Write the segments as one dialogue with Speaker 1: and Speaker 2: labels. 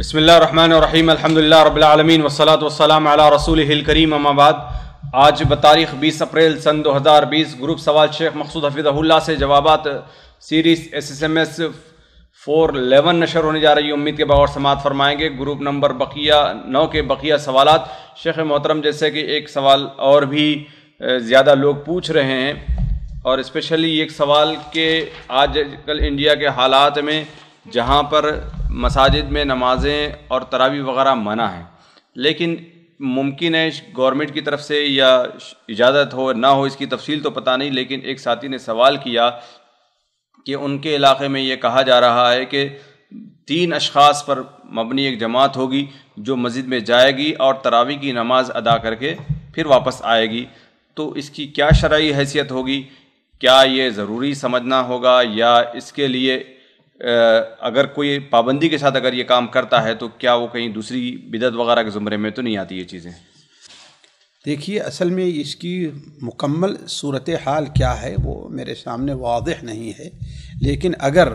Speaker 1: बसमीम अलहमदिल्ल रबीन वसलात वसलाम अला रसूल करीम अमाबाद आज बतारीख 20 अप्रैल सन 2020 ग्रुप सवाल शेख मकसूद हफीज़ से जवाबात series S S M S four eleven नशर होने जा रही है उम्मीद के बगौर समात फरमाएंगे ग्रुप नंबर बकिया नौ के बकिया सवाल शेख मोहतरम जैसे कि एक सवाल और भी ज़्यादा लोग पूछ रहे हैं और इस्पेशली एक सवाल के आज कल इंडिया के हालात में जहाँ पर मसाजिद में नमाज़ें और तरावी वगैरह मना हैं लेकिन मुमकिन है गवर्नमेंट की तरफ से या इजाज़त हो ना हो इसकी तफसील तो पता नहीं लेकिन एक साथी ने सवाल किया कि उनके इलाके में ये कहा जा रहा है कि तीन अशखास पर मबनी एक जमात होगी जो मस्जिद में जाएगी और तरावी की नमाज अदा करके फिर वापस आएगी तो इसकी क्या शराय हैसियत होगी क्या ये ज़रूरी समझना होगा या इसके लिए अगर कोई पाबंदी के साथ अगर ये काम करता है तो क्या वो कहीं दूसरी बिदत वगैरह के ज़ुमरे में तो नहीं आती ये चीज़ें
Speaker 2: देखिए असल में इसकी मुकम्मल सूरत हाल क्या है वो मेरे सामने वाज नहीं है लेकिन अगर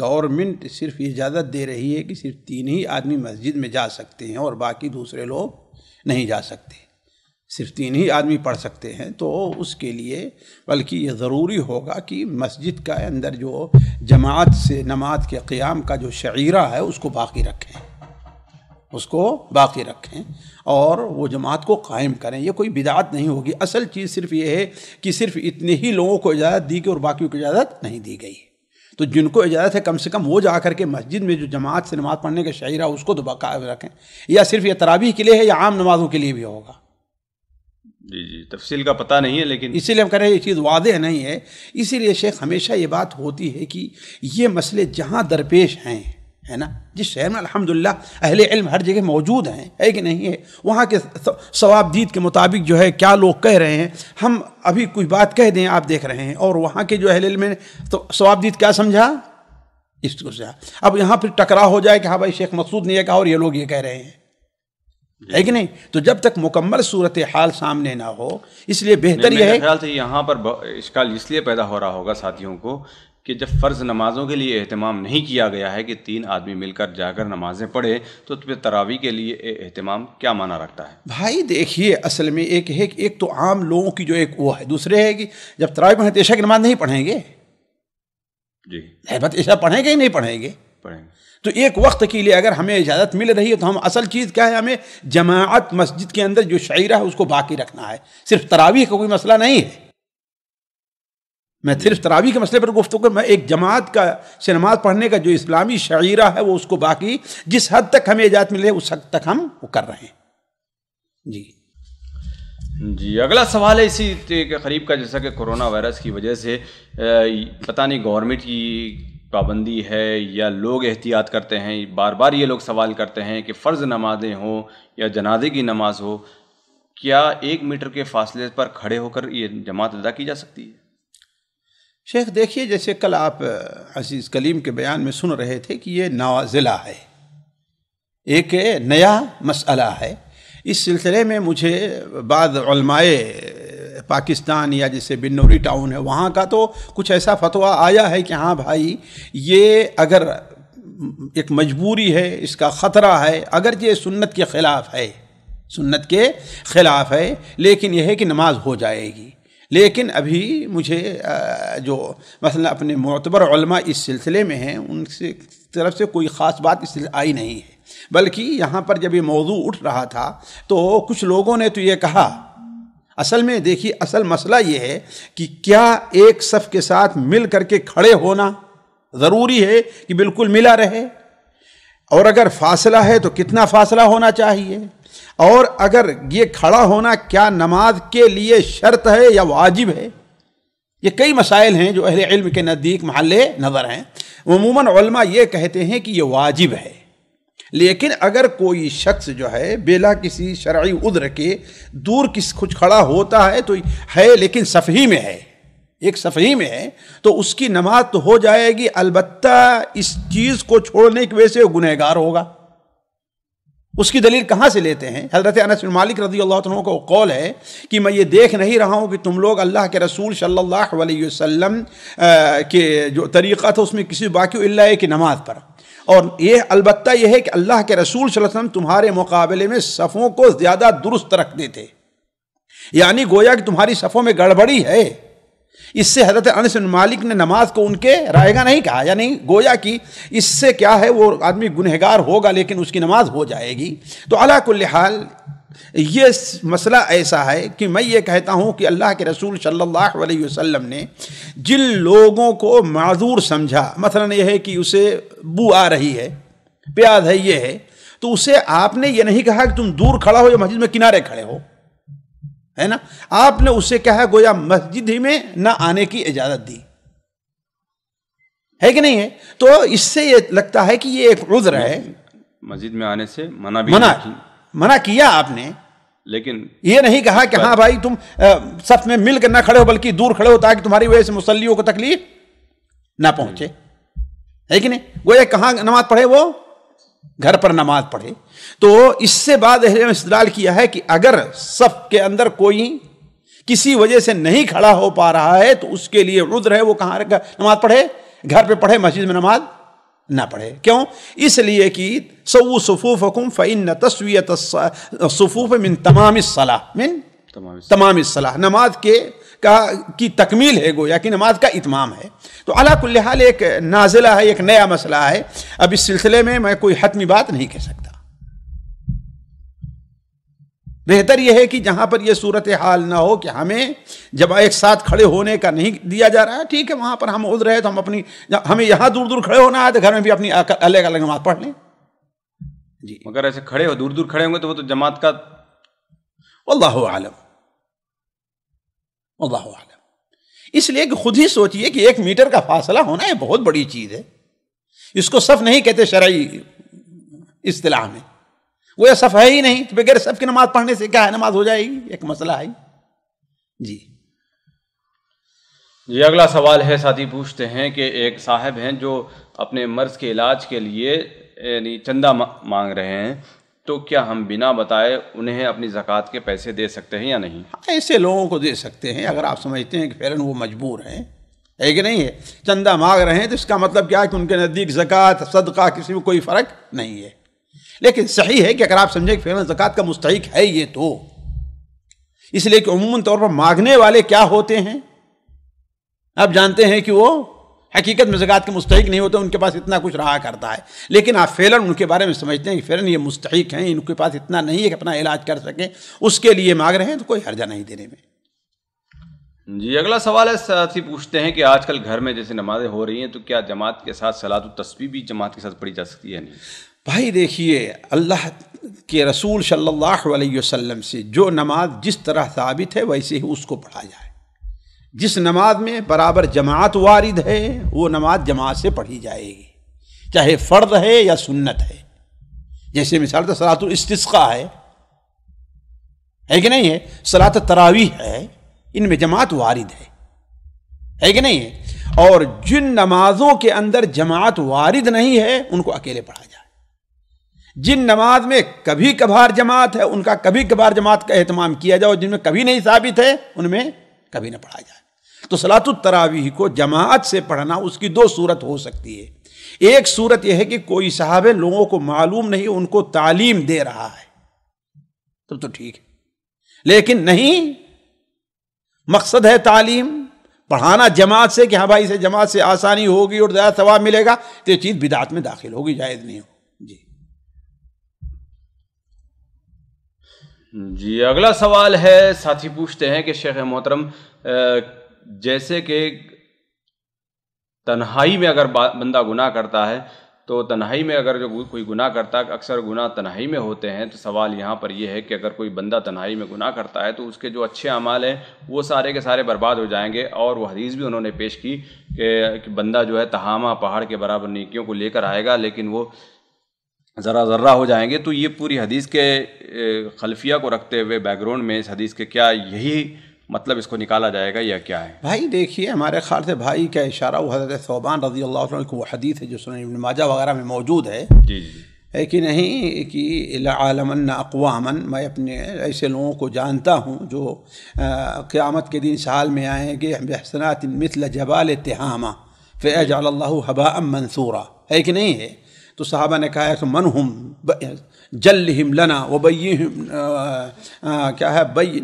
Speaker 2: गवर्नमेंट सिर्फ इजाज़त दे रही है कि सिर्फ तीन ही आदमी मस्जिद में जा सकते हैं और बाकी दूसरे लोग नहीं जा सकते सिर्फ तीन ही आदमी पढ़ सकते हैं तो उसके लिए बल्कि ये ज़रूरी होगा कि मस्जिद का अंदर जो जमात से नमाज के क़्याम का जो शरीरा है उसको बाकी रखें उसको बाकी रखें और वो जमात को कायम करें ये कोई बिदात नहीं होगी असल चीज़ सिर्फ ये है कि सिर्फ इतने ही लोगों को इजाज़त दी गई और बाकी को इजाज़त नहीं दी गई तो जिनको इजाज़त है कम से कम वो जा कर के मस्जिद में जो जमात से नमाज़ पढ़ने का शाइरा उसको तो बाकायदा रखें या सिर्फ ये तरावी के लिए है या आम नमाज़ों के लिए भी होगा
Speaker 1: जी जी तफसील का पता नहीं है लेकिन
Speaker 2: इसीलिए हम कह रहे हैं ये चीज़ वादे नहीं है इसीलिए शेख हमेशा ये बात होती है कि ये मसले जहाँ दरपेश हैं है ना जिस शहर में अलहमदिल्ला अहले इल्म हर जगह मौजूद हैं है कि नहीं है वहाँ के सवाबदीद के मुताबिक जो है क्या लोग कह रहे हैं हम अभी कुछ बात कह दें आप देख रहे हैं और वहाँ के जो अहल इल्म तो सवाबदीद क्या समझा इसको अब यहाँ फिर टकराव हो जाए कि हाँ भाई शेख मसूद ने यह कहा और ये लोग ये कह रहे हैं है कि नहीं तो जब तक मुकम्मल सूरत हाल सामने ना हो इसलिए बेहतर यह है
Speaker 1: ख्याल से यहाँ पर इश्काल इसलिए पैदा हो रहा होगा साथियों को कि जब फ़र्ज़ नमाज़ों के लिए अहतमाम नहीं किया गया है कि तीन आदमी मिलकर जाकर नमाज़ें पढ़े तो तरावी के लिए अहतमाम क्या माना रखता है
Speaker 2: भाई देखिए असल में एक है कि एक तो आम लोगों की जो एक वो है दूसरे है कि जब तरावी पढ़ें तो ऐशा की नमाज़ नहीं पढ़ेंगे जी नहबत ऐशा पढ़ेंगे ही नहीं पढ़ेंगे पढ़ेंगे तो एक वक्त के लिए अगर हमें इजाज़त मिल रही है तो हम असल चीज़ क्या है हमें जमात मस्जिद के अंदर जो शायरा है उसको बाकी रखना है सिर्फ तरावी का कोई मसला नहीं है मैं सिर्फ तरावी के मसले पर गुफ्तु मैं एक जमात का से नमाज पढ़ने का जो इस्लामी शायरा है वो उसको बाकी जिस हद तक हमें इजाज़त मिले उस हद तक हम वो कर रहे हैं
Speaker 1: जी जी अगला सवाल है इसी के करीब का जैसा कि कोरोना वायरस की वजह से पता नहीं गवर्नमेंट की पाबंदी है या लोग एहतियात करते हैं बार बार ये लोग सवाल करते हैं कि फ़र्ज़ नमाजें हों या जनाजे की नमाज हो क्या एक मीटर के फासले पर खड़े होकर ये जमात अदा की जा सकती है
Speaker 2: शेख देखिए जैसे कल आप अजीज़ कलीम के बयान में सुन रहे थे कि ये नवाजिला है एक नया मसला है इस सिलसिले में मुझे बाद पाकिस्तान या जैसे बिन्नौरी टाउन है वहाँ का तो कुछ ऐसा फतवा आया है कि हाँ भाई ये अगर एक मजबूरी है इसका ख़तरा है अगर ये सुन्नत के ख़िलाफ़ है सुन्नत के ख़िलाफ़ है लेकिन यह है कि नमाज हो जाएगी लेकिन अभी मुझे जो मसला अपने मतबर इस सिलसिले में हैं उनसे तरफ से कोई ख़ास बात इस आई नहीं है बल्कि यहाँ पर जब ये मौजू उठ रहा था तो कुछ लोगों ने तो ये कहा असल में देखिए असल मसला ये है कि क्या एक सफ के साथ मिल करके खड़े होना ज़रूरी है कि बिल्कुल मिला रहे और अगर फासला है तो कितना फासला होना चाहिए और अगर ये खड़ा होना क्या नमाज के लिए शर्त है या वाजिब है ये कई मसाइल हैं जो अहले इल्म के नज़दीक महल नज़र हैं अमूमा ये कहते हैं कि ये वाजिब है लेकिन अगर कोई शख्स जो है बेला किसी शरा उद्र के दूर किस कुछ खड़ा होता है तो है लेकिन सफ़ही में है एक सफ़ही में है तो उसकी नमाज तो हो जाएगी अलबत् इस चीज़ को छोड़ने की वजह से गुनहगार होगा उसकी दलील कहाँ से लेते हैं हजरत अनस मालिक रजी अल्लाह का कौल है कि मैं ये देख नहीं रहा हूँ कि तुम लोग अल्लाह के रसूल सल्लल्लाहु अलैहि वसल्लम के जो तरीक़ा था उसमें किसी बाकी की नमाज़ पर और ये अलबत् यह है कि अल्लाह के रसूल वसल्लम तुम्हारे मुकाबले में सफ़ों को ज़्यादा दुरुस्त रखते थे यानी गोया कि तुम्हारी सफ़ों में गड़बड़ी है इससे हजरत अनस मालिक ने नमाज को उनके रायगा नहीं कहा यानी गोया कि इससे क्या है वो आदमी गुनहगार होगा लेकिन उसकी नमाज हो जाएगी तो अलाकुल्ल हाल ये मसला ऐसा है कि मैं ये कहता हूँ कि अल्लाह के रसूल सल्लल्लाहु अलैहि वसल्लम ने जिन लोगों को माजूर समझा मसला यह है कि उसे बू आ रही है प्याज है ये है तो उसे आपने ये नहीं कहा कि तुम दूर खड़ा हो या मस्जिद में किनारे खड़े हो है ना आपने उसे कहा गोया मस्जिद ही में ना आने की इजाज़त दी है कि नहीं है तो इससे ये लगता है कि ये एक उज्र है
Speaker 1: मस्जिद में आने से मना भी मना मना किया आपने लेकिन
Speaker 2: ये नहीं कहा कि हाँ भाई तुम सफ में मिल कर ना खड़े हो बल्कि दूर खड़े हो ताकि तुम्हारी वजह से मुसलियों को तकलीफ ना पहुंचे है कि नहीं वो ये कहाँ नमाज पढ़े वो घर पर नमाज पढ़े तो इससे बाद इस्तेदाल किया है कि अगर सफ के अंदर कोई किसी वजह से नहीं खड़ा हो पा रहा है तो उसके लिए रुद्र है वो कहाँ नमाज पढ़े घर पे पढ़े मस्जिद में नमाज ना पढ़े क्यों इसलिए कि सऊ सफूफ हकुम फ़ैन तस्वीत सफूफ मिन तमाम सलाह मिन तमाम सलाह नमाज के का की तकमील है गोया कि नमाज का इतमाम है तो अला हाल एक नाजिला है एक नया मसला है अब इस सिलसिले में मैं कोई हतमी बात नहीं कह सकता बेहतर यह है कि जहाँ पर यह सूरत हाल ना हो कि हमें जब एक साथ खड़े होने का नहीं दिया जा रहा है ठीक है वहाँ पर हम उड़ रहे तो हम अपनी हमें यहाँ दूर दूर खड़े होना है तो घर में भी अपनी अलग अलग नमाज पढ़ लें
Speaker 1: जी मगर ऐसे खड़े हो दूर दूर खड़े होंगे तो वो तो जमात का अल्लाह आलम
Speaker 2: अल्लाह आलम इसलिए कि खुद ही सोचिए कि एक मीटर का फासला होना ये बहुत बड़ी चीज़ है इसको सफ नहीं कहते शराई इतलाह में वो सफ है ही नहीं तो बगैर सफ की नमाज पढ़ने से क्या है नमाज हो जाएगी एक मसला है
Speaker 1: जी जी अगला सवाल है साथी पूछते हैं कि एक साहब हैं जो अपने मर्ज के इलाज के लिए यानी चंदा मांग रहे हैं तो क्या हम बिना बताए उन्हें अपनी ज़क़़त के पैसे दे सकते हैं या नहीं हाँ,
Speaker 2: ऐसे लोगों को दे सकते हैं अगर आप समझते हैं कि फ़ैरन वो मजबूर हैं है कि नहीं है चंदा मांग रहे हैं तो इसका मतलब क्या है कि उनके नज़दीक ज़क़़त सदका किसी में कोई फ़र्क नहीं है लेकिन सही है कि अगर आप समझें कि फलाना का मुस्तक है ये तो इसलिए कि अमूमन तौर पर मांगने वाले क्या होते हैं आप जानते हैं कि वो हकीकत में ज़क़़त के मुस्तक नहीं होते उनके पास इतना कुछ रहा करता है लेकिन आप फेलन उनके बारे में समझते हैं कि फेलन ये मुस्तक हैं इनके पास इतना नहीं है कि अपना इलाज कर सकें उसके लिए मांग रहे हैं तो कोई हर्जा नहीं देने में
Speaker 1: जी अगला सवाल है साथी पूछते हैं कि आजकल घर में जैसे नमाजें हो रही हैं तो क्या जमात के साथ सलात तस्वीर भी जमात के साथ पढ़ी जा सकती है नहीं भाई देखिए अल्लाह के रसूल सल्लल्लाहु
Speaker 2: अलैहि वसल्लम से जो नमाज जिस तरह साबित है वैसे ही उसको पढ़ा जाए जिस नमाज में बराबर जमात वारिद है वो नमाज जमात से पढ़ी जाएगी चाहे फ़र्द है या सुन्नत है जैसे मिसाल तो सलातुल इस्तिस्का है है कि नहीं है सलात तरावी है इनमें जमात वारिद है है कि नहीं है और जिन नमाजों के अंदर जमात वारिद नहीं है उनको अकेले पढ़ा जिन नमाज में कभी कभार जमात है उनका कभी कभार जमात का अहतमाम किया जाए और जिनमें कभी नहीं साबित है उनमें कभी ना पढ़ा जाए तो तरावी को जमात से पढ़ना उसकी दो सूरत हो सकती है एक सूरत यह है कि कोई साहब लोगों को मालूम नहीं उनको तालीम दे रहा है तब तो ठीक है लेकिन नहीं मकसद है तालीम पढ़ाना जमात से कि हाँ भाई इसे जमात से आसानी होगी और ज़्यादा सवाब मिलेगा तो ये चीज़ बिदात
Speaker 1: में दाखिल होगी जायज़ नहीं होगी जी अगला सवाल है साथी पूछते हैं कि शेख मोहतरम जैसे कि तन्हाई में अगर बंदा गुनाह करता है तो तन्हाई में अगर जो कोई गुनाह करता है अक्सर गुनाह तन्हाई में होते हैं तो सवाल यहाँ पर यह है कि अगर कोई बंदा तन्हाई में गुनाह करता है तो उसके जो अच्छे अमाल हैं वो सारे के सारे बर्बाद हो जाएंगे और वह हदीस भी उन्होंने पेश की कि बंदा जो है तहामा पहाड़ के बराबर नेकियों को लेकर आएगा लेकिन वो ज़रा ज़र्रा हो जाएंगे तो ये पूरी हदीस के खलफिया को रखते हुए बैकग्राउंड में इस हदीस के क्या यही मतलब इसको निकाला जाएगा या क्या है
Speaker 2: भाई देखिए हमारे ख्याल से भाई का इशारा वो हज़रत सोबान रजी अल्लाह की वो हदीस है जो सुन माजा वगैरह में मौजूद है जी जी है कि नहीं कि आलमन अकवामन मैं अपने ऐसे लोगों को जानता हूँ जो क़्यामत के दिन साल में आएंगे बहसनात मिसल जबाल तहामा फ़ैज हबा मंसूरा है कि नहीं है तो साहबा ने कहा मन हम जल हिम लना वबई क्या है बई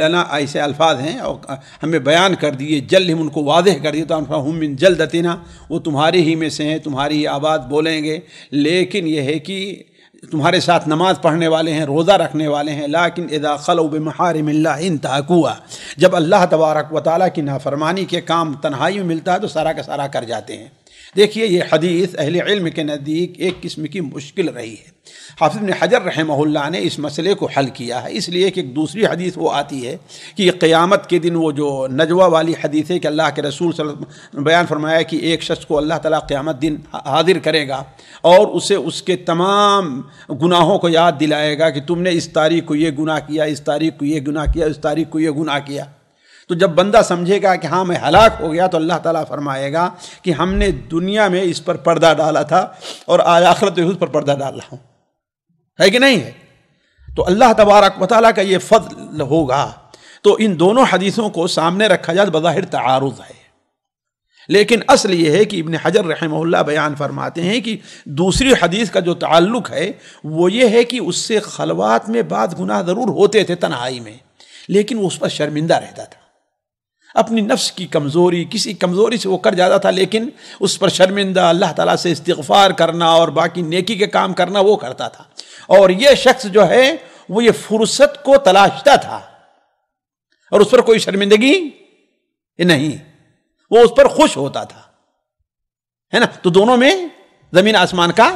Speaker 2: लना ऐसे अल्फाज हैं और हमें बयान कर दिए जल हिम उनको वाजह कर दिए तो हम इन जल दतीना वो तुम्हारे ही में से हैं तुम्हारी ही आवाज़ बोलेंगे लेकिन यह है कि तुम्हारे साथ नमाज़ पढ़ने वाले हैं रोज़ा रखने वाले हैं लाकिन इदा खलो महारमिल्ला इन तहकुआ जब अल्लाह तबारक व ताली की नाफरमानी के काम तन्हाई में मिलता है तो सारा का सारा कर जाते हैं देखिए ये हदीस अहल इल्म के नज़दीक एक किस्म की मुश्किल रही है हाफिज ने हजर रहमल्ला ने इस मसले को हल किया है इसलिए कि एक दूसरी हदीस वो आती है कि क़्यामत के दिन वो जो नजवा वाली हदीस है कि अल्लाह के रसूल बयान फरमाया कि एक शख्स को अल्लाह ताला क़्यामत दिन हाजिर करेगा और उसे उसके तमाम गुनाहों को याद दिलाएगा कि तुमने इस तारीख को ये गुनाह किया इस तारीख को ये गुनाह किया इस तारीख को ये गुनाह किया तो जब बंदा समझेगा कि हाँ मैं हलाक हो गया तो अल्लाह ताला फरमाएगा कि हमने दुनिया में इस पर पर्दा डाला था और आज आखरत उस पर पर्दा डाल रहा हूँ है कि नहीं है तो अल्लाह तबारक वाली का ये फजल होगा तो इन दोनों हदीसों को सामने रखा जाए तो बज़ाहिर तारुज़ है लेकिन असल ये है कि इबन हजर रहमल्ला बयान फरमाते हैं कि दूसरी हदीस का जो ताल्लुक है वो ये है कि उससे खलवात में बाद गुनाह ज़रूर होते थे तन्हाई में लेकिन वो उस पर शर्मिंदा रहता था अपनी नफ्स की कमज़ोरी किसी कमज़ोरी से वो कर जाता था लेकिन उस पर शर्मिंदा अल्लाह ताला से इस्तफ़ार करना और बाकी नेकी के काम करना वो करता था और ये शख्स जो है वो ये फुर्सत को तलाशता था और उस पर कोई शर्मिंदगी नहीं वो उस पर खुश होता था है ना तो दोनों में ज़मीन आसमान का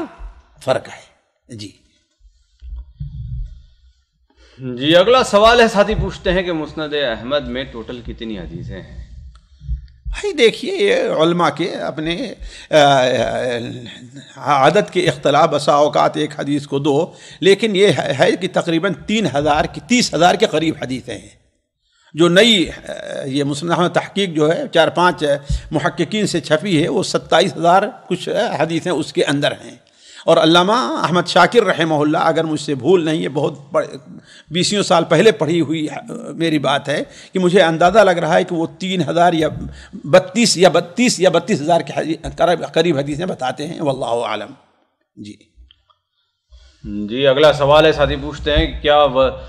Speaker 1: फ़र्क है जी जी अगला सवाल है साथी पूछते हैं कि मुस्ंद अहमद में टोटल कितनी हदीसें हैं भाई देखिए ये के अपने
Speaker 2: आदत के अख्तलाब बसाओकात एक हदीस को दो लेकिन ये है कि तकरीबन तीन हज़ार की तीस हज़ार के करीब हदीसें हैं जो नई ये मुसलमान तहकीक जो है चार पाँच महक्कीन से छपी है वो सत्ताईस हज़ार कुछ हदीसें उसके अंदर हैं और अल्लामा अहमद शाकिर रहमहुल्ला अगर मुझसे भूल नहीं है बहुत बीसियों साल पहले पढ़ी हुई मेरी बात है कि मुझे अंदाज़ा लग रहा है कि वो तीन हज़ार या बत्तीस या बत्तीस या बत्तीस हज़ार के करीब हदीसें बताते हैं वल्लाह
Speaker 1: आलम जी जी अगला सवाल है साथी पूछते हैं क्या वह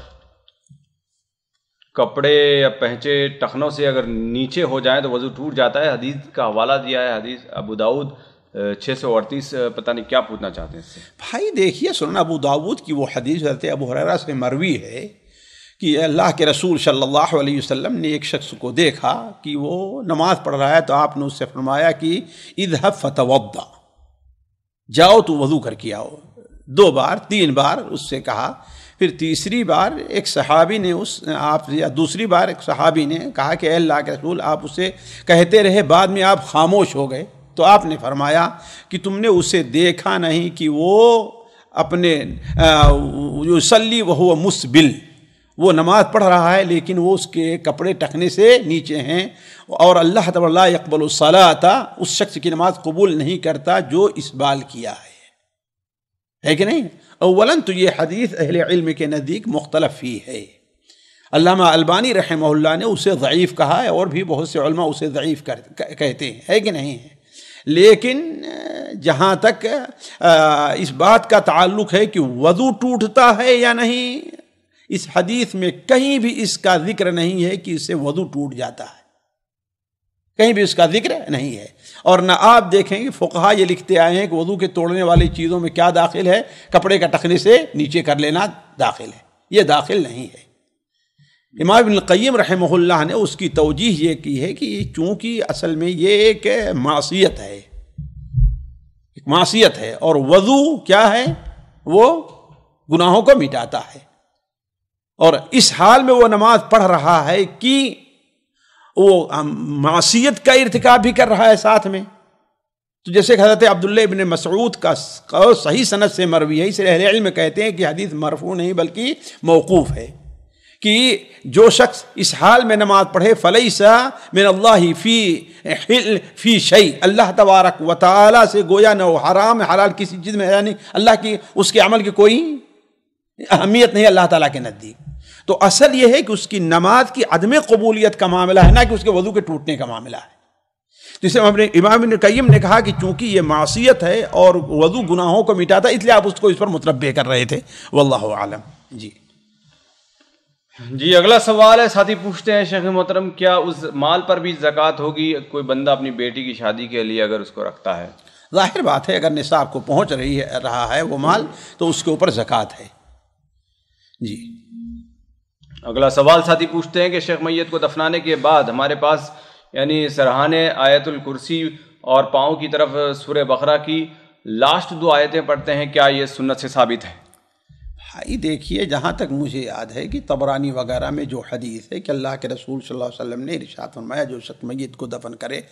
Speaker 1: कपड़े या पहचे टखनों से अगर नीचे हो जाए तो वजू टूट जाता है हदीस का हवाला दिया है हदीस अबू दाऊद छः सौ अड़तीस पता नहीं क्या पूछना चाहते हैं
Speaker 2: भाई देखिए सुनना अबू दाऊद की वो हदीस हजरत अबू हरेरा से मरवी है कि अल्लाह के रसूल सल्लल्लाहु अलैहि वसल्लम ने एक शख्स को देखा कि वो नमाज़ पढ़ रहा है तो आपने उससे फरमाया कि इधहब फतवदा जाओ तो वजू करके आओ दो बार तीन बार उससे कहा फिर तीसरी बार एक सहाबी ने उस आप या दूसरी बार एक सहाबी ने कहा कि अल्लाह के रसूल आप उसे कहते रहे बाद में आप खामोश हो गए तो आपने फरमाया कि तुमने उसे देखा नहीं कि वो अपने सली वह मुसबिल वो नमाज पढ़ रहा है लेकिन वो उसके कपड़े टकने से नीचे हैं और अल्लाह तबल्ला यकबल सलाता उस शख्स की नमाज कबूल नहीं करता जो इसबाल किया है है कि नहीं अवलन तो ये हदीस अहल इल्म के नज़दीक मुख्तलफ ही है अल्लामा अल्बानी रहमल्ला ने उसे ज़यीफ़ कहा है और भी बहुत से उसे ज़यीफ़ कहते हैं है कि नहीं है लेकिन जहाँ तक इस बात का ताल्लुक है कि वजू टूटता है या नहीं इस हदीस में कहीं भी इसका जिक्र नहीं है कि इससे वजू टूट जाता है कहीं भी इसका जिक्र नहीं है और ना आप देखेंगे फ़ुकहा ये लिखते आए हैं कि वजू के तोड़ने वाली चीज़ों में क्या दाखिल है कपड़े का टखने से नीचे कर लेना दाखिल है ये दाखिल नहीं है इमाम इबनकैम ने उसकी तोजीह ये की है कि चूँकि असल में ये एक मासीत है एक मासीत है और वज़ू क्या है वो गुनाहों को मिटाता है और इस हाल में वो नमाज पढ़ रहा है कि वो मासीत का इरतका भी कर रहा है साथ में तो जैसे हजरत अब्दुल्ला इबन मसरूद का सही सनत से मरवी है इसे में कहते हैं कि हदीस मरफू नहीं बल्कि मौकूफ़ है कि जो शख्स इस हाल में नमाज पढ़े फ़लई सा मिन अल्लाह फ़ी हिल फ़ी शई अल्लाह तबारक व तआला से गोया न हो हराम हलाल किसी चीज़ में है अल्लाह की उसके अमल की कोई अहमियत नहीं अल्लाह ताला के नज़दीक तो असल यह है कि उसकी नमाज की अदम कबूलियत का मामला है ना कि उसके वजू के टूटने का मामला है जिसे हमने इमाम कईम ने कहा कि चूंकि ये मासीत है और वजू गुनाहों को मिटाता इसलिए आप उसको इस पर मुतरबे कर रहे थे वल्लाह आलम
Speaker 1: जी जी अगला सवाल है साथी पूछते हैं शेख मोहतरम क्या उस माल पर भी जक़ात होगी कोई बंदा अपनी बेटी की शादी के लिए अगर उसको रखता है
Speaker 2: जाहिर बात है अगर निसाब को पहुंच रही है रहा है वो माल तो उसके ऊपर जक़ात है जी
Speaker 1: अगला सवाल साथी पूछते हैं कि शेख मैत को दफनाने के बाद हमारे पास यानी सरहाने आयतुल कुर्सी और पाँव की तरफ सुर बकरा की लास्ट दो आयतें पढ़ते हैं क्या ये सुन्नत से साबित है
Speaker 2: भाई देखिए जहाँ तक मुझे याद है कि तबरानी वगैरह में जो हदीस है कि अल्लाह के रसूल सल्लल्लाहु अलैहि वसल्लम ने इरशाद फरमाया जो शक को दफन करे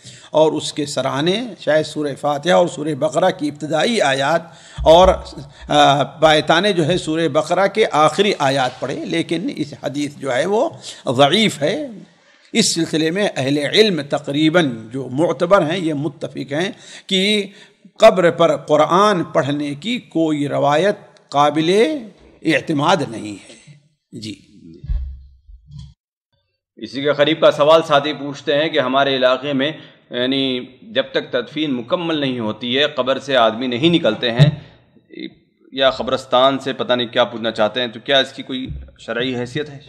Speaker 2: और उसके सराहने शायद सूर फातह और सूर्य बकरा की इब्तदाई आयात और बायतान जो है सूर बकरा के आखिरी आयात पढ़े लेकिन इस हदीस जो है वो ज़ीफ़ है इस सिलसिले में अहल इल्म तकरीबन जो मतबर हैं ये मुतफिक हैं कि कब्र पर कुरान पढ़ने की कोई रवायत काबिल एतमाद नहीं है जी
Speaker 1: इसी के करीब का सवाल साथी पूछते हैं कि हमारे इलाके में यानी जब तक तदफीन मुकम्मल नहीं होती है कब्र से आदमी नहीं निकलते हैं या कब्रस्तान से पता नहीं क्या पूछना चाहते हैं तो क्या इसकी कोई शर्य हैसियत है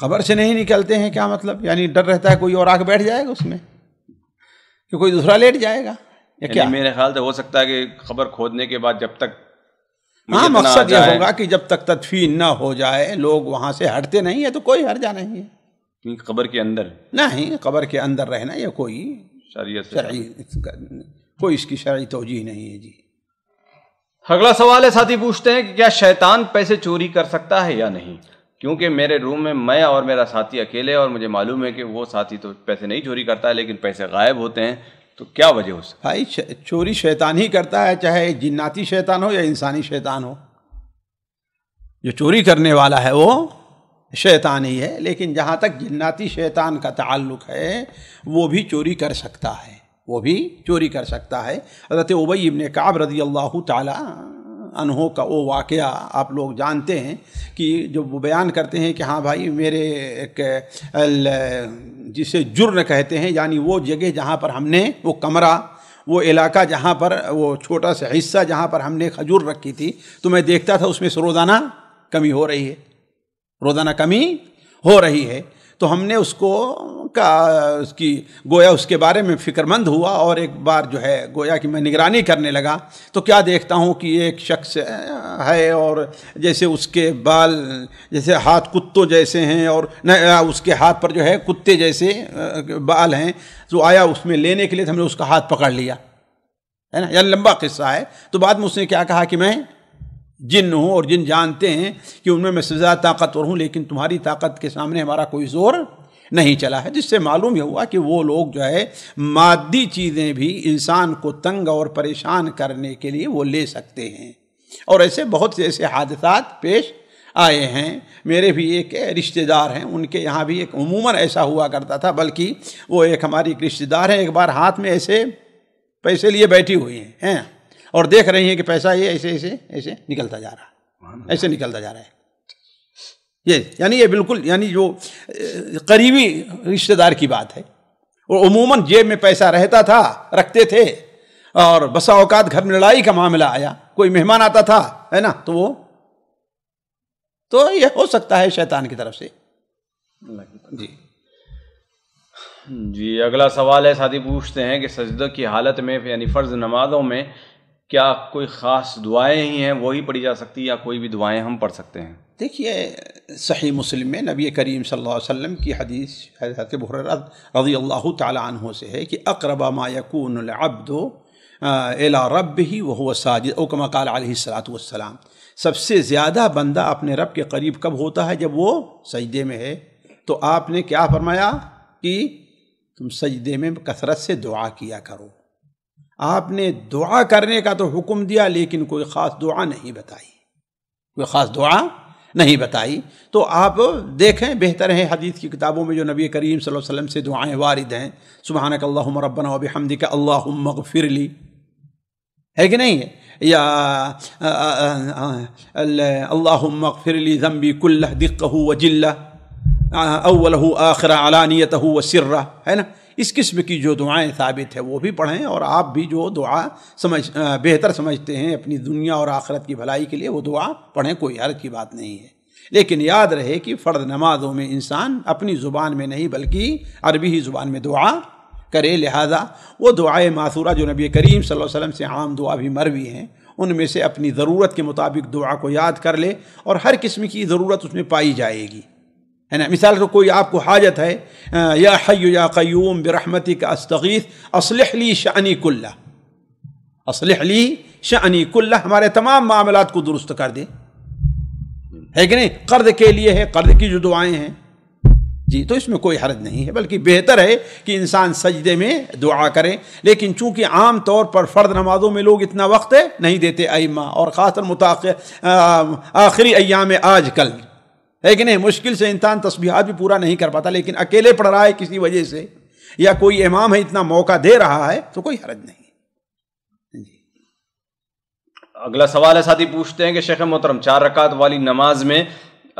Speaker 2: कब्र से नहीं निकलते हैं क्या मतलब यानी डर रहता है कोई और आके बैठ जाएगा उसमें कि कोई दूसरा लेट जाएगा
Speaker 1: या क्या मेरे ख्याल से हो सकता है कि खबर खोदने के बाद जब तक हाँ मकसद यह होगा
Speaker 2: कि जब तक तदफी न हो जाए लोग वहाँ से हटते नहीं है तो कोई हर्जा नहीं
Speaker 1: है कबर के अंदर
Speaker 2: नहीं कबर के अंदर
Speaker 1: रहना यह कोई कोई इसकी शरी तोजी नहीं है जी अगला सवाल है साथी पूछते हैं कि क्या शैतान पैसे चोरी कर सकता है या नहीं क्योंकि मेरे रूम में मैं और मेरा साथी अकेले और मुझे मालूम है कि वो साथी तो पैसे नहीं चोरी करता है लेकिन पैसे गायब होते हैं तो क्या वजह हो सकती
Speaker 2: भाई चोरी शैतान ही करता है चाहे जिन्नाती शैतान हो या इंसानी शैतान हो जो चोरी करने वाला है वो शैतान ही है लेकिन जहाँ तक जिन्नाती शैतान का ताल्लुक है वो भी चोरी कर सकता है वो भी चोरी कर सकता है अदरत उबई इबन काब रज़ी अल्लाह ताला अनहों का वो वाक़ आप लोग जानते हैं कि जो वो बयान करते हैं कि हाँ भाई मेरे एक जिसे जुर्न कहते हैं यानी वो जगह जहाँ पर हमने वो कमरा वो इलाका जहाँ पर वो छोटा सा हिस्सा जहाँ पर हमने खजूर रखी थी तो मैं देखता था उसमें से रोज़ाना कमी हो रही है रोज़ाना कमी हो रही है तो हमने उसको का उसकी गोया उसके बारे में फ़िक्रमंद हुआ और एक बार जो है गोया कि मैं निगरानी करने लगा तो क्या देखता हूँ कि एक शख्स है और जैसे उसके बाल जैसे हाथ कुत्तों जैसे हैं और न उसके हाथ पर जो है कुत्ते जैसे बाल हैं जो आया उसमें लेने के लिए तो हमने उसका हाथ पकड़ लिया है ना यह लंबा किस्सा है तो बाद में उसने क्या कहा कि मैं जिन हूँ और जिन जानते हैं कि उनमें मैं सज़ा ताकतवर हूँ लेकिन तुम्हारी ताकत के सामने हमारा कोई ज़ोर नहीं चला है जिससे मालूम यह हुआ कि वो लोग जो है मादी चीज़ें भी इंसान को तंग और परेशान करने के लिए वो ले सकते हैं और ऐसे बहुत से ऐसे हादसा पेश आए हैं मेरे भी एक रिश्तेदार हैं उनके यहाँ भी एक उमूमन ऐसा हुआ करता था बल्कि वो एक हमारी एक रिश्तेदार हैं एक बार हाथ में ऐसे पैसे लिए बैठी हुई हैं हैं और देख रही हैं कि पैसा ये ऐसे ऐसे ऐसे निकलता जा रहा है ऐसे निकलता जा रहा है ये यानी ये बिल्कुल यानी जो करीबी रिश्तेदार की बात है और उमूमन जेब में पैसा रहता था रखते थे और बसा औकात घर में लड़ाई का मामला आया कोई मेहमान आता था है ना तो वो तो यह हो सकता है शैतान की तरफ से
Speaker 1: जी जी अगला सवाल है साथी पूछते हैं कि सजदों की हालत में यानी फ़र्ज़ नमाज़ों में क्या कोई ख़ास दुआएं ही हैं वही पढ़ी जा सकती है या कोई भी दुआएं हम पढ़ सकते हैं
Speaker 2: देखिए सही मुस्लिम में नबी करीम सल्लल्लाहु अलैहि वसल्लम की हदीस हजरत बहर रजी अल्लाह तहों से है कि अकरबा मायकून अब्दो एला रब ही वह साजिद ओकमकाल सलात वसलाम सबसे ज़्यादा बंदा अपने रब के करीब कब होता है जब वो सजदे में है तो आपने क्या फरमाया कि तुम सजदे में कसरत से दुआ किया करो आपने दुआ करने का तो हुक्म दिया लेकिन कोई ख़ास दुआ नहीं बताई कोई ख़ास दुआ नहीं बताई तो आप देखें बेहतर है हदीस की किताबों में जो नबी करीम सल्लल्लाहु अलैहि वसल्लम से दुआएं वारिद हैं सुबहानक अल्लाहुम रब्बना व बिहमदिका अल्लाहुम मगफिरली है कि नहीं है या अल्लाहुम मगफिरली ज़म्बी कुल्लह दिक्कहु व जिल्ला अव्वलहु आखिरा अलानियतहु व सिर्रा है ना इस किस्म की जो दुआएं साबित है वो भी पढ़ें और आप भी जो दुआ समझ बेहतर समझते हैं अपनी दुनिया और आखरत की भलाई के लिए वो दुआ पढ़ें कोई हर की बात नहीं है लेकिन याद रहे कि फ़र्द नमाजों में इंसान अपनी ज़ुबान में नहीं बल्कि अरबी ही ज़ुबान में दुआ करे लिहाजा वो दुआए मासूरा जो नबी करीम सल्लल्लाहु अलैहि वसल्लम से आम दुआ भी मरवी हैं उनमें से अपनी ज़रूरत के मुताबिक दुआ को याद कर ले और हर किस्म की ज़रूरत उसमें पाई जाएगी है ना मिसाल को कोई आपको हाजत है या हय या क्यूम बरहमती का अस्तगीस असलहली शानी कुल्ला असलहली शानी कुल्ला हमारे तमाम मामला को दुरुस्त कर दे है कि नहीं कर्ज के लिए है कर्ज की जो दुआएं हैं जी तो इसमें कोई हर्ज नहीं है बल्कि बेहतर है कि इंसान सजदे में दुआ करे लेकिन चूंकि आम तौर पर फ़र्द नमाजों में लोग इतना वक्त नहीं देते अइमा और खासकर मुता आखिरी अयाम आज कल है कि नहीं मुश्किल से इंसान तस्बीहात भी पूरा नहीं कर पाता लेकिन अकेले पढ़ रहा है किसी वजह से या कोई इमाम है इतना मौका दे रहा है तो कोई हरज नहीं
Speaker 1: अगला सवाल है साथी पूछते हैं कि शेख मोहतरम चार रकात वाली नमाज में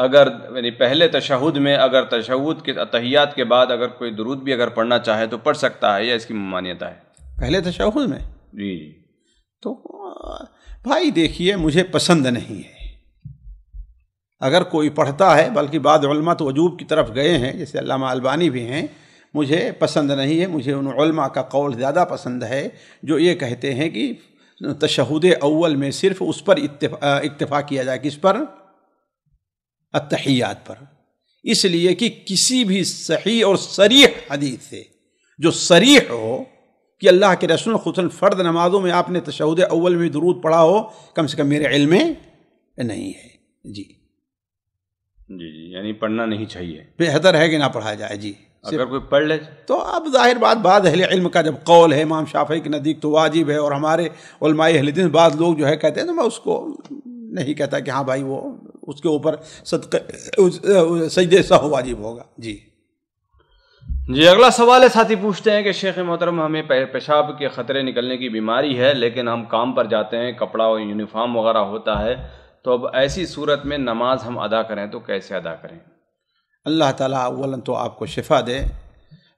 Speaker 1: अगर यानी पहले तशहद में अगर तशहुद के तहियात के बाद अगर कोई दरूद भी अगर पढ़ना चाहे तो पढ़ सकता है या इसकी मान्यता है
Speaker 2: पहले तशहद में जी तो भाई देखिए मुझे पसंद नहीं है अगर कोई पढ़ता है बल्कि बाद तो वजूब की तरफ गए हैं जैसे अल्लामा अलबानी भी हैं मुझे पसंद नहीं है मुझे उन का कौल ज़्यादा पसंद है जो ये कहते हैं कि तशहद अव्वल में सिर्फ उस पर इतफा, किया जाए किस पर अतहियात पर इसलिए कि किसी भी सही और सरीह हदीत से जो सरीह हो कि अल्लाह के रसूल खुसन फ़र्द नमाजों में आपने तशहद अव्वल में दरूद पढ़ा हो कम से कम मेरे इल्म में नहीं है
Speaker 1: जी जी जी यानी पढ़ना नहीं चाहिए
Speaker 2: बेहतर है कि ना पढ़ाया जाए जी अगर कोई पढ़ ले तो अब जाहिर बात बाद अहल इल्म का जब कौल है इमाम शाफी के नज़दीक तो वाजिब है और हमारे अहलदिन बाद लोग जो है कहते हैं तो मैं उसको नहीं कहता कि हाँ भाई वो उसके ऊपर सजदे सह वाजिब होगा
Speaker 1: जी जी अगला सवाल है साथी पूछते हैं कि शेख मोहतरम हमें पेशाब के ख़तरे निकलने की बीमारी है लेकिन हम काम पर जाते हैं कपड़ा और यूनिफार्म वगैरह होता है तो अब ऐसी सूरत में नमाज हम अदा करें तो कैसे अदा करें
Speaker 2: अल्लाह ताला अवलन तो आपको शिफा दे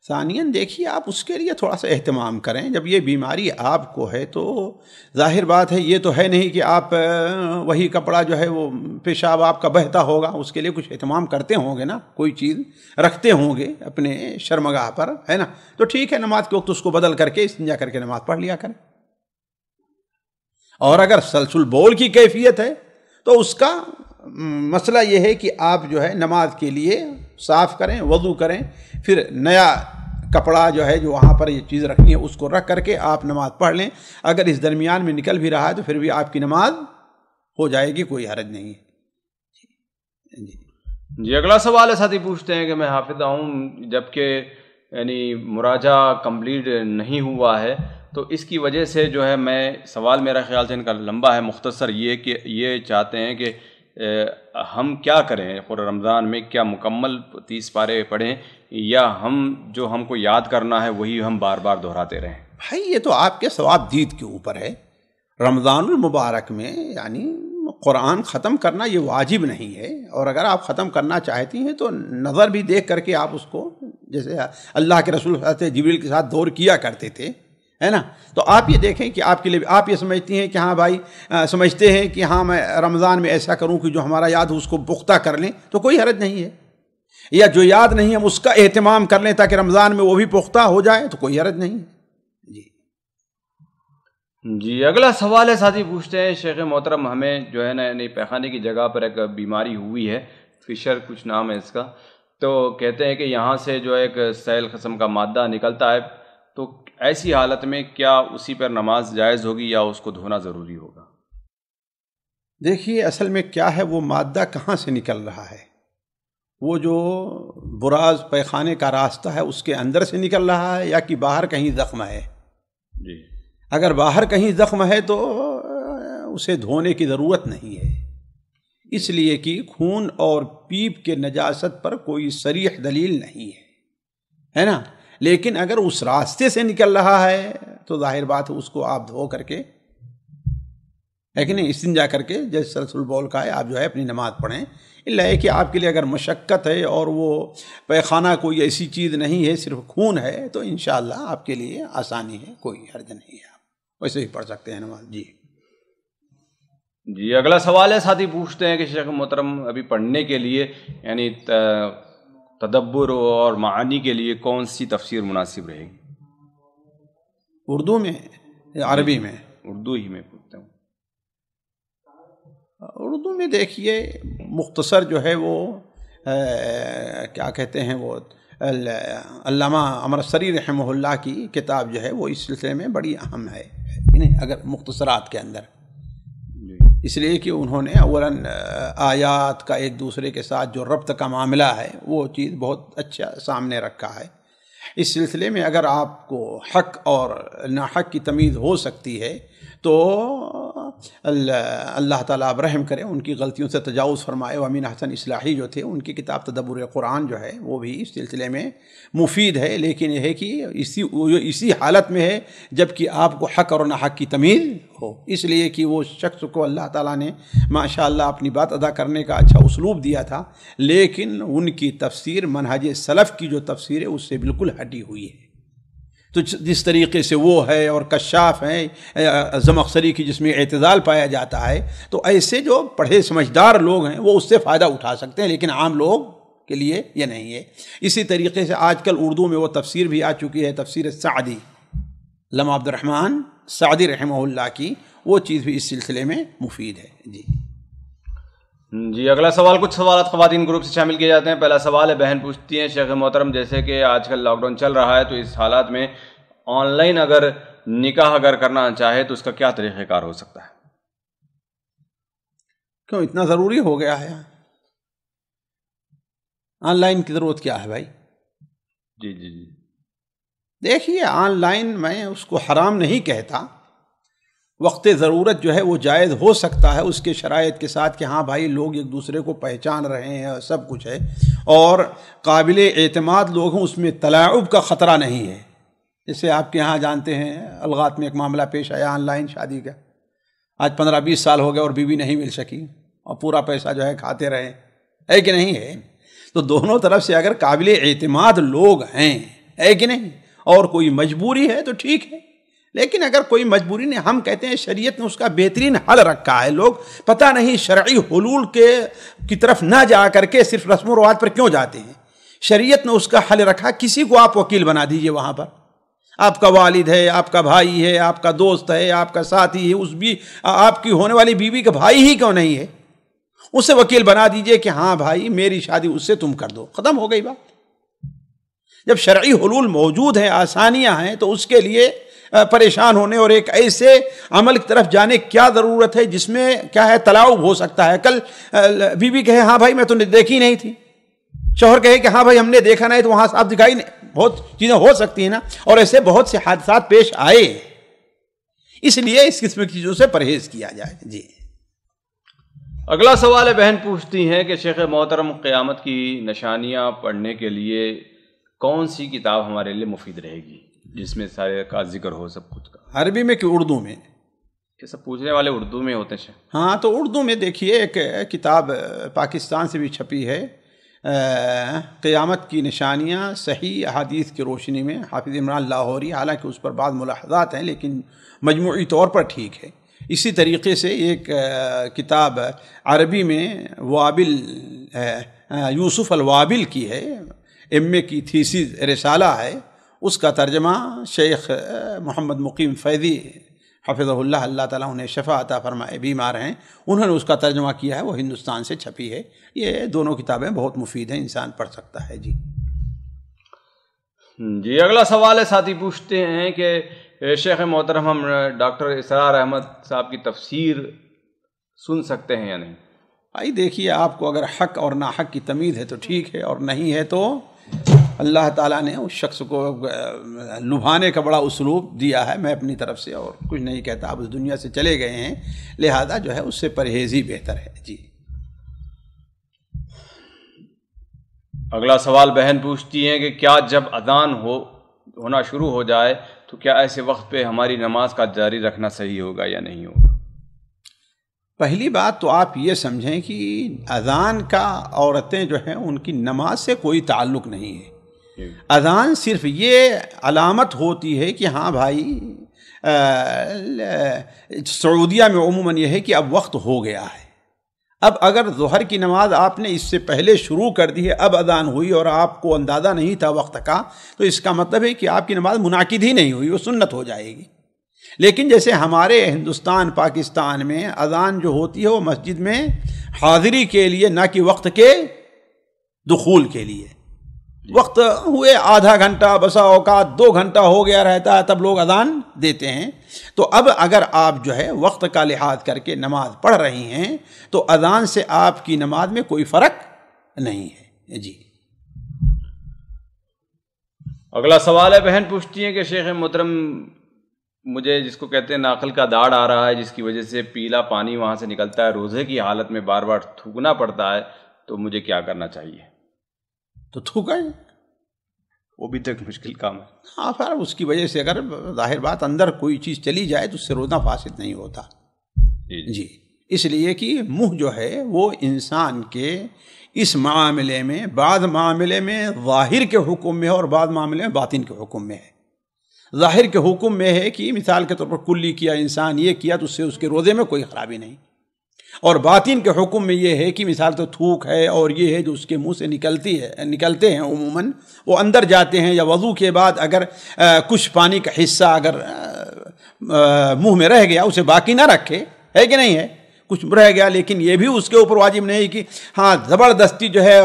Speaker 2: सानियन देखिए आप उसके लिए थोड़ा सा अहतमाम करें जब ये बीमारी आपको है तो जाहिर बात है ये तो है नहीं कि आप वही कपड़ा जो है वो पेशाब आपका बहता होगा उसके लिए कुछ अहतमाम करते होंगे ना कोई चीज़ रखते होंगे अपने शर्मगाह पर है ना तो ठीक है नमाज के वक्त उसको बदल करके इस करके नमाज पढ़ लिया करें और अगर सलसुल बोल की कैफियत है तो उसका मसला यह है कि आप जो है नमाज के लिए साफ़ करें वजू करें फिर नया कपड़ा जो है जो वहाँ पर ये चीज़ रखनी है उसको रख करके आप नमाज़ पढ़ लें अगर इस दरमियान में निकल भी रहा है तो फिर भी
Speaker 1: आपकी नमाज हो जाएगी कोई हरज नहीं है जी जी अगला सवाल है साथी पूछते हैं कि मैं हाफिदा हूँ जबकि यानी मुराजा कंप्लीट नहीं हुआ है तो इसकी वजह से जो है मैं सवाल मेरा ख्याल से इनका लंबा है मुख्तसर ये कि ये चाहते हैं कि हम क्या करें पूरे रमज़ान में क्या मुकम्मल तीस पारे पढ़ें या हम जो हमको याद करना है वही हम बार बार दोहराते रहें
Speaker 2: भाई ये तो आपके सवाब दीद के ऊपर है रमज़ानमबारक मुबारक में यानी कुरान ख़त्म करना ये वाजिब नहीं है और अगर आप ख़त्म करना चाहती हैं तो नज़र भी देख करके आप उसको जैसे अल्लाह के रसूल जबील के साथ दौर किया करते थे है ना तो आप ये देखें कि आपके लिए आप ये समझती हैं कि हाँ भाई आ, समझते हैं कि हाँ मैं रमज़ान में ऐसा करूं कि जो हमारा याद हो उसको पुख्ता कर लें तो कोई हरज नहीं है या जो याद नहीं हम उसका एहतमाम कर लें ताकि रमज़ान में वो भी पुख्ता हो जाए तो कोई हरज नहीं है जी
Speaker 1: जी अगला सवाल है साथी पूछते हैं शेख मोहतरम हमें जो है ना नई पैखाने की जगह पर एक बीमारी हुई है फिशर कुछ नाम है इसका तो कहते हैं कि यहाँ से जो एक सैल कस्म का मादा निकलता है तो ऐसी हालत में क्या उसी पर नमाज जायज़ होगी या उसको धोना ज़रूरी होगा
Speaker 2: देखिए असल में क्या है वो मादा कहाँ से निकल रहा है वो जो बुराज पैखाने का रास्ता है उसके अंदर से निकल रहा है या कि बाहर कहीं ज़ख्म है जी अगर बाहर कहीं ज़ख्म है तो उसे धोने की ज़रूरत नहीं है इसलिए कि खून और पीप के नजासत पर कोई सरीह दलील नहीं है है ना लेकिन अगर उस रास्ते से निकल रहा है तो जाहिर बात है उसको आप धो करके है कि नहीं दिन जा करके जैसे सरसुल बोल का है आप जो है अपनी नमाज पढ़ें इला कि आपके लिए अगर मशक्क़त है और वो पैखाना कोई ऐसी चीज़ नहीं है सिर्फ खून है तो इन
Speaker 1: आपके लिए आसानी है कोई हर्ज नहीं है आप वैसे ही पढ़ सकते हैं नमाज जी जी अगला सवाल है साथी पूछते हैं कि शेख मोहतरम अभी पढ़ने के लिए यानी तदब्बर और मानी के लिए कौन सी तफसीर मुनासिब रहेगी
Speaker 2: उर्दू में या अरबी में
Speaker 1: उर्दू ही में पूछता हूँ
Speaker 2: उर्दू में देखिए मुख्तसर जो है वो आ, क्या कहते हैं वो अल्लामा अमरसरी रहमल्ला की किताब जो है वो इस सिलसिले में बड़ी अहम है अगर मुख्तसरात के अंदर इसलिए कि उन्होंने अवला आयात का एक दूसरे के साथ जो रब्त का मामला है वो चीज़ बहुत अच्छा सामने रखा है इस सिलसिले में अगर आपको हक और नाहक की तमीज़ हो सकती है तो अल्लाह ताला अब रहम करे उनकी गलतियों से तजाउज़ फरमाए अमीन हसन इसलाही जो थे उनकी किताब तदब्बर कुरान जो है वो भी इस सिलसिले में मुफीद है लेकिन यह है कि इसी इसी हालत में है जबकि आपको हक और नाहक की तमीज़ हो इसलिए कि वो शख्स को अल्लाह ताला ने माशा अपनी बात अदा करने का अच्छा उसलूब दिया था लेकिन उनकी तफसीर मनहज सलफ़ की जो तफसीर है उससे बिल्कुल हटी हुई है तो जिस तरीके से वो है और कशाफ हैं जमकसरी की जिसमें एतजाल पाया जाता है तो ऐसे जो पढ़े समझदार लोग हैं वो उससे फ़ायदा उठा सकते हैं लेकिन आम लोग के लिए ये नहीं है इसी तरीके से आजकल उर्दू में वो तफसीर भी आ चुकी है तफसीर सादी लमा अब्दरहमान सादी रहमल्ला की वो चीज़ भी इस सिलसिले
Speaker 1: में मुफीद है जी जी अगला सवाल कुछ सवाल खुवान ग्रुप से शामिल किए जाते हैं पहला सवाल है बहन पूछती हैं शेख मोहतरम जैसे कि आजकल लॉकडाउन चल रहा है तो इस हालात में ऑनलाइन अगर निकाह अगर करना चाहे तो उसका क्या तरीक़ेकार हो सकता है
Speaker 2: क्यों इतना ज़रूरी हो गया है ऑनलाइन की ज़रूरत क्या है भाई जी जी जी देखिए ऑनलाइन मैं उसको हराम नहीं कहता वक्त ज़रूरत जो है वो जायज़ हो सकता है उसके शराइ के साथ कि हाँ भाई लोग एक दूसरे को पहचान रहे हैं और सब कुछ है और काबिल अतमाद लोग हैं उसमें तलाउब का ख़तरा नहीं है जैसे आपके यहाँ जानते हैं अलगात में एक मामला पेश आया ऑनलाइन शादी का आज पंद्रह बीस साल हो गए और बीवी नहीं मिल सकी और पूरा पैसा जो है खाते रहे है कि नहीं है तो दोनों तरफ से अगर काबिल अतमाद लोग हैं है कि नहीं और कोई मजबूरी है तो ठीक है लेकिन अगर कोई मजबूरी ने हम कहते हैं शरीयत ने उसका बेहतरीन हल रखा है लोग पता नहीं शरा हलूल के की तरफ ना जा करके सिर्फ रस्म रवाज पर क्यों जाते हैं शरीयत ने उसका हल रखा किसी को आप वकील बना दीजिए वहाँ पर आपका वालिद है आपका भाई है आपका दोस्त है आपका साथी है उस भी आपकी होने वाली बीवी का भाई ही क्यों नहीं है उसे वकील बना दीजिए कि हाँ भाई मेरी शादी उससे तुम कर दो ख़त्म हो गई बात जब शर्य हलूल मौजूद है आसानियाँ हैं तो उसके लिए परेशान होने और एक ऐसे अमल की तरफ जाने क्या ज़रूरत है जिसमें क्या है तलाव हो सकता है कल बीवी कहे हाँ भाई मैं तो देखी नहीं थी शोहर कहे कि हाँ भाई हमने देखा नहीं तो वहाँ साफ दिखाई नहीं बहुत चीज़ें हो सकती हैं ना और ऐसे बहुत से हादसा पेश आए इसलिए इस किस्म की चीज़ों से परहेज किया जाए
Speaker 1: जी अगला सवाल है बहन पूछती हैं कि शेख मोहतरम क़्यामत की निशानियाँ पढ़ने के लिए कौन सी किताब हमारे लिए मुफीद रहेगी जिसमें सारे का जिक्र हो सब कुछ का अरबी में कि उर्दू में ये सब पूछने वाले उर्दू में होते हैं
Speaker 2: हाँ तो उर्दू में देखिए एक किताब पाकिस्तान से भी छपी है क़यामत की निशानियाँ सही अहादीस की रोशनी में हाफिज़ इमरान लाहौरी हालांकि उस पर बाद मुलाहजात हैं लेकिन मजमूरी तौर पर ठीक है इसी तरीके से एक किताब अरबी में वाबिल यूसुफ़ अलवाबिल की है एम ए की थीसी रिसाला है उसका तर्जमा शेख मोहम्मद मुकीम फैदी हफिज़ल्ला अल्लाह ताला उन्हें शफा अता फरमाए बीमार हैं उन्होंने उसका तर्जमा किया है वो हिंदुस्तान से छपी है ये दोनों किताबें बहुत
Speaker 1: मुफीद हैं इंसान पढ़ सकता है जी हम्म, जी अगला सवाल है साथी पूछते हैं कि शेख मोहतरम हम डॉक्टर इसरार अहमद साहब की तफसीर सुन सकते हैं या नहीं
Speaker 2: आई देखिए आपको अगर हक और ना हक की तमीज़ है तो ठीक है और नहीं है तो अल्लाह ताला ने उस शख्स को लुभाने का बड़ा उसलूब दिया है मैं अपनी तरफ से और कुछ नहीं कहता आप उस दुनिया से चले गए हैं
Speaker 1: लिहाजा जो है उससे परहेज ही बेहतर है जी अगला सवाल बहन पूछती हैं कि क्या जब अजान हो होना शुरू हो जाए तो क्या ऐसे वक्त पे हमारी नमाज का जारी रखना सही होगा या नहीं होगा
Speaker 2: पहली बात तो आप ये समझें कि अजान का औरतें जो हैं उनकी नमाज से कोई ताल्लुक़ नहीं है अजान सिर्फ ये अलामत होती है कि हाँ भाई सऊदिया में अमूमन यह है कि अब वक्त हो गया है अब अगर जहर की नमाज आपने इससे पहले शुरू कर दी है अब अदान हुई और आपको अंदाज़ा नहीं था वक्त का तो इसका मतलब है कि आपकी नमाज मुनाकिद ही नहीं हुई वो सुन्नत हो जाएगी लेकिन जैसे हमारे हिंदुस्तान पाकिस्तान में अजान जो होती है वो मस्जिद में हाजिरी के लिए ना कि वक्त के दखूल के लिए वक्त हुए आधा घंटा बसा औकात दो घंटा हो गया रहता है तब लोग अदान देते हैं तो अब अगर आप जो है वक्त का लिहाज करके नमाज पढ़ रही हैं तो अदान से आपकी नमाज में कोई फ़र्क नहीं
Speaker 1: है जी अगला सवाल है बहन पूछती है कि शेख मोहतरम मुझे जिसको कहते हैं नाखल का दाढ़ आ रहा है जिसकी वजह से पीला पानी वहाँ से निकलता है रोज़े की हालत में बार बार थूकना पड़ता है तो मुझे क्या करना चाहिए तो थूका ही वो भी तो एक मुश्किल काम है
Speaker 2: हाँ फिर उसकी वजह से अगर जाहिर बात अंदर कोई चीज़ चली जाए तो उससे रोना फासिल नहीं होता जी इसलिए कि मुंह जो है वो इंसान के इस मामले में बाद मामले में ज़ाहिर के हुक्म में है और बाद मामले में बातिन के हुक्म में है ज़ाहिर के हुक्म में है कि मिसाल के तौर पर कुल्ली किया इंसान ये किया तो उससे उसके रोज़े में कोई ख़राबी नहीं और बातिन के हुक्म में ये है कि मिसाल तो थूक है और ये है जो उसके मुंह से निकलती है निकलते हैं उमूमन वो अंदर जाते हैं या वज़ू के बाद अगर आ, कुछ पानी का हिस्सा अगर मुंह में रह गया उसे बाकी ना रखे है कि नहीं है कुछ रह गया लेकिन ये भी उसके ऊपर वाजिब नहीं कि हाँ ज़बरदस्ती जो है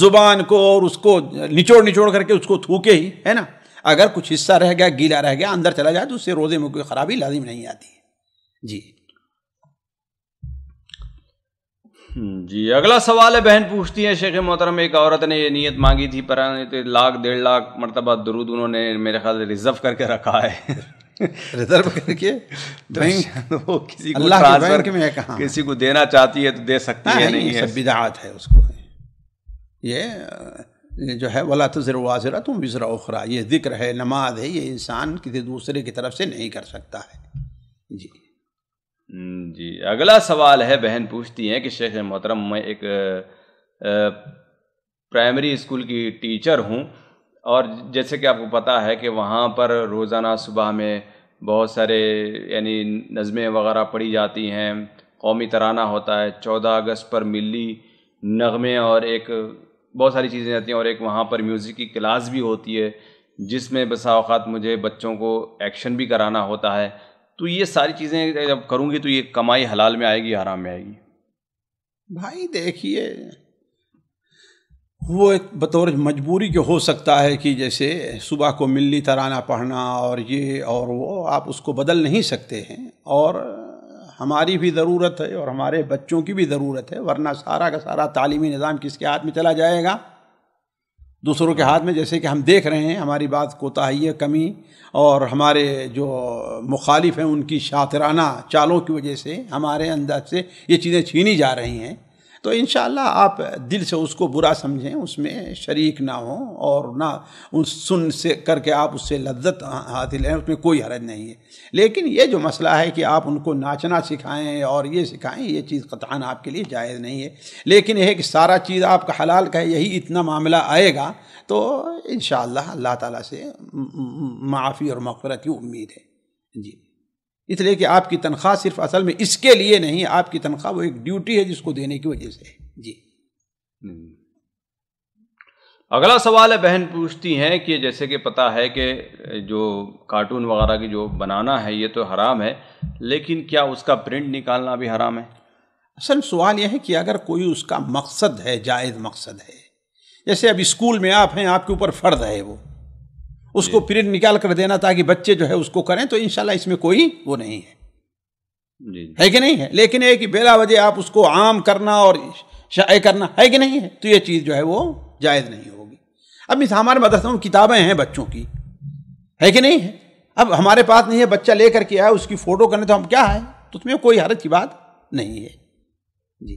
Speaker 2: ज़ुबान को और उसको निचोड़ निचोड़ करके उसको थूके ही है ना अगर कुछ हिस्सा रह गया गीला रह गया अंदर चला जाए तो उससे रोज़े में कोई ख़राबी लाजिम नहीं आती जी
Speaker 1: जी अगला सवाल है बहन पूछती है शेख मोहतरम एक औरत ने ये नीयत मांगी थी पर तो लाख डेढ़ लाख मरतबा दरूद उन्होंने मेरे ख्याल रिजर्व करके रखा है रिजर्व करके अच्छा। वो किसी को ट्रांसफर में कहा किसी को देना चाहती है तो दे सकती है नहीं है बिदात है उसको
Speaker 2: ये जो है वला तजर वाजरा तुम विजरा उखरा ये जिक्र है नमाज है ये इंसान किसी दूसरे की तरफ से नहीं कर सकता है
Speaker 1: हम्म, जी अगला सवाल है बहन पूछती हैं कि शेख मोहतरम मैं एक प्राइमरी स्कूल की टीचर हूँ और जैसे कि आपको पता है कि वहाँ पर रोज़ाना सुबह में बहुत सारे यानी नज़में वगैरह पढ़ी जाती हैं कौमी तराना होता है चौदह अगस्त पर मिली नगमे और एक बहुत सारी चीज़ें जाती हैं और एक वहाँ पर म्यूज़िक की क्लास भी होती है जिसमें बसा मुझे बच्चों को एक्शन भी कराना होता है तो ये सारी चीज़ें जब करूँगी तो ये कमाई हलाल में आएगी हराम में आएगी
Speaker 2: भाई देखिए वो एक बतौर मजबूरी के हो सकता है कि जैसे सुबह को मिलनी तराना पढ़ना और ये और वो आप उसको बदल नहीं सकते हैं और हमारी भी ज़रूरत है और हमारे बच्चों की भी ज़रूरत है वरना सारा का सारा तालीमी निज़ाम किसके हाथ में चला जाएगा दूसरों के हाथ में जैसे कि हम देख रहे हैं हमारी बात कोताही कमी और हमारे जो मुखालिफ हैं उनकी शातराना चालों की वजह से हमारे अंदाज से ये चीज़ें छीनी जा रही हैं तो इन आप दिल से उसको बुरा समझें उसमें शरीक ना हो और ना उस सुन से करके आप उससे लज्जत हासिल लें उसमें कोई हरज नहीं है लेकिन ये जो मसला है कि आप उनको नाचना सिखाएं और ये सिखाएं ये चीज़ कतान आपके लिए जायज़ नहीं है लेकिन यह कि सारा चीज़ आपका हलाल का है यही इतना मामला आएगा तो इन अल्लाह ताला से माफ़ी और मफ़रत की उम्मीद है जी इसलिए कि आपकी तनख्वाह सिर्फ असल में इसके लिए नहीं आपकी तनख्वाह वो एक ड्यूटी है जिसको देने की वजह से
Speaker 1: जी हम्म। अगला सवाल है बहन पूछती हैं कि जैसे कि पता है कि जो कार्टून वगैरह की जो बनाना है ये तो हराम है लेकिन क्या उसका प्रिंट निकालना भी हराम है असल सवाल यह है कि अगर कोई उसका मकसद है जायज़ मकसद है
Speaker 2: जैसे अब स्कूल में आप हैं आपके ऊपर फ़र्ज है वो उसको पीरियड निकाल कर देना ताकि बच्चे जो है उसको करें तो इंशाल्लाह इसमें कोई वो नहीं है जी है कि नहीं है लेकिन एक कि बेला वजह आप उसको आम करना और शाय करना है कि नहीं है तो ये चीज़ जो है वो जायज़ नहीं होगी अब इस हमारे मदरसों में किताबें हैं बच्चों की है कि नहीं है अब हमारे पास नहीं है बच्चा लेकर के आया उसकी फ़ोटो करने तो हम क्या है तो उसमें कोई हरत की बात
Speaker 1: नहीं है जी